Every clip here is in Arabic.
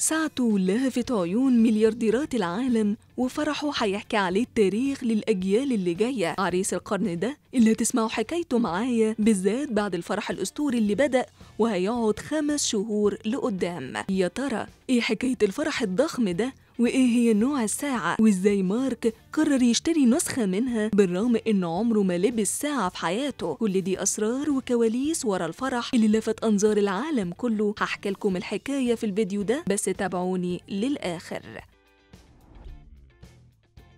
سعته لافت عيون مليارديرات العالم وفرحه هيحكي عليه التاريخ للأجيال اللي جاية عريس القرن ده اللي هتسمعوا حكايته معايا بالذات بعد الفرح الأسطوري اللي بدأ وهيقعد خمس شهور لقدام يا ترى إيه حكاية الفرح الضخم ده وإيه هي نوع الساعة وإزاي مارك قرر يشتري نسخة منها بالرغم إن عمره ما لبس ساعة في حياته كل دي أسرار وكواليس ورا الفرح اللي لفت أنظار العالم كله هحكي لكم الحكاية في الفيديو ده بس تابعوني للآخر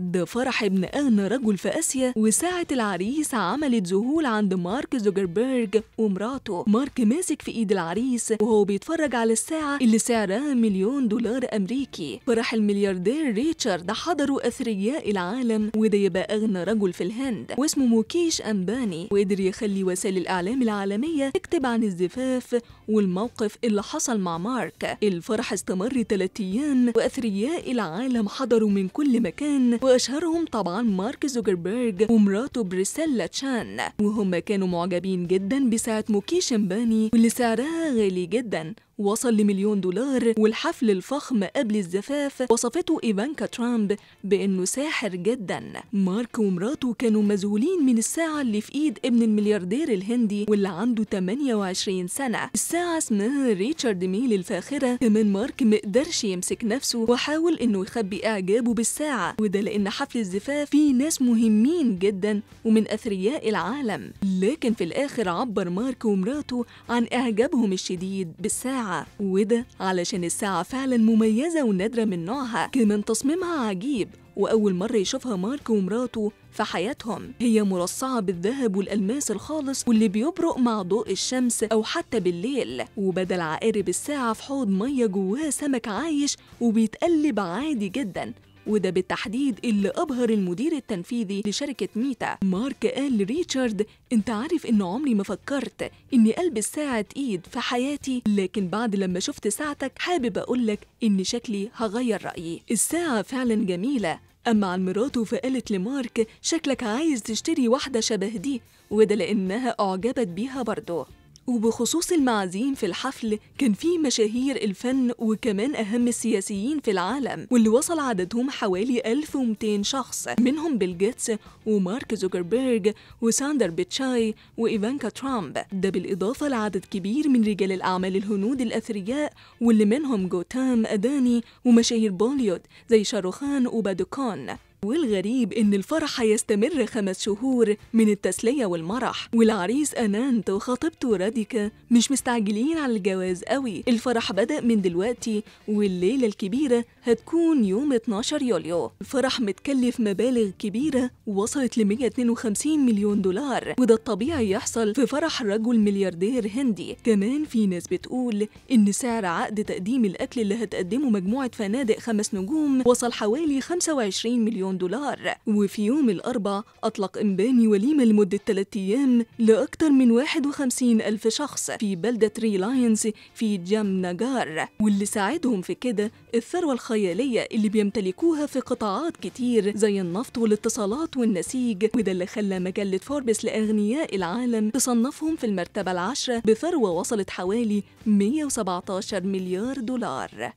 ده فرح ابن أغنى رجل في آسيا وساعة العريس عملت ذهول عند مارك زوجربيرج ومراته مارك ماسك في إيد العريس وهو بيتفرج على الساعة اللي سعرها مليون دولار أمريكي فرح الملياردير ريتشارد حضروا أثرياء العالم وده يبقى أغنى رجل في الهند واسمه موكيش أمباني وقدر يخلي وسائل الإعلام العالمية تكتب عن الزفاف والموقف اللي حصل مع مارك الفرح استمر 3 أيام وأثرياء العالم حضروا من كل مكان وأشهرهم طبعا مارك زوكربيرج ومراته بريسيلا تشان وهم كانوا معجبين جدا بساعة موكي شمباني واللي سعرها غالي جدا وصل لمليون دولار والحفل الفخم قبل الزفاف وصفته إيفانكا ترامب بأنه ساحر جدا مارك ومراته كانوا مذهولين من الساعة اللي في إيد ابن الملياردير الهندي واللي عنده 28 سنة الساعة اسمها ريتشارد ميل الفاخرة كمان مارك مقدرش يمسك نفسه وحاول إنه يخبي إعجابه بالساعة وده لأن حفل الزفاف فيه ناس مهمين جدا ومن أثرياء العالم لكن في الآخر عبر مارك ومراته عن إعجابهم الشديد بالساعة وده علشان الساعة فعلا مميزة ونادرة من نوعها كمان تصميمها عجيب وأول مرة يشوفها مارك ومراته في حياتهم هي مرصعة بالذهب والألماس الخالص واللي بيبرق مع ضوء الشمس أو حتى بالليل وبدل عقارب الساعة في حوض مية جواها سمك عايش وبيتقلب عادي جدا وده بالتحديد اللي أبهر المدير التنفيذي لشركة ميتا مارك قال لريتشارد أنت عارف إن عمري ما فكرت إني ألبس ساعة إيد في حياتي لكن بعد لما شفت ساعتك حابب أقولك إن شكلي هغير رأيي الساعة فعلا جميلة أما عن مراته فقالت لمارك شكلك عايز تشتري واحدة شبه دي وده لأنها أعجبت بيها برضه وبخصوص المعازيم في الحفل كان فيه مشاهير الفن وكمان أهم السياسيين في العالم واللي وصل عددهم حوالي 1200 شخص منهم بيل جيتس ومارك زوكربيرج وساندر بيتشاي وإيفانكا ترامب ده بالإضافة لعدد كبير من رجال الأعمال الهنود الأثرياء واللي منهم جوتام أداني ومشاهير بوليود زي شاروخان وبادوكون والغريب إن الفرح هيستمر خمس شهور من التسلية والمرح والعريس أنانت وخطيبته راديكا مش مستعجلين على الجواز قوي الفرح بدأ من دلوقتي والليلة الكبيرة هتكون يوم 12 يوليو الفرح متكلف مبالغ كبيرة وصلت ل 152 مليون دولار وده الطبيعي يحصل في فرح رجل ملياردير هندي كمان في ناس بتقول إن سعر عقد تقديم الأكل اللي هتقدمه مجموعة فنادق خمس نجوم وصل حوالي 25 مليون مليون دولار وفي يوم الأربع أطلق إمباني وليمة لمدة ثلاثة أيام لأكثر من 51 ألف شخص في بلدة ريلاينز في جام نجار واللي ساعدهم في كده الثروة الخيالية اللي بيمتلكوها في قطاعات كتير زي النفط والاتصالات والنسيج وده اللي خلى مجلة فوربس لأغنياء العالم تصنفهم في المرتبة العاشرة بثروة وصلت حوالي 117 مليار دولار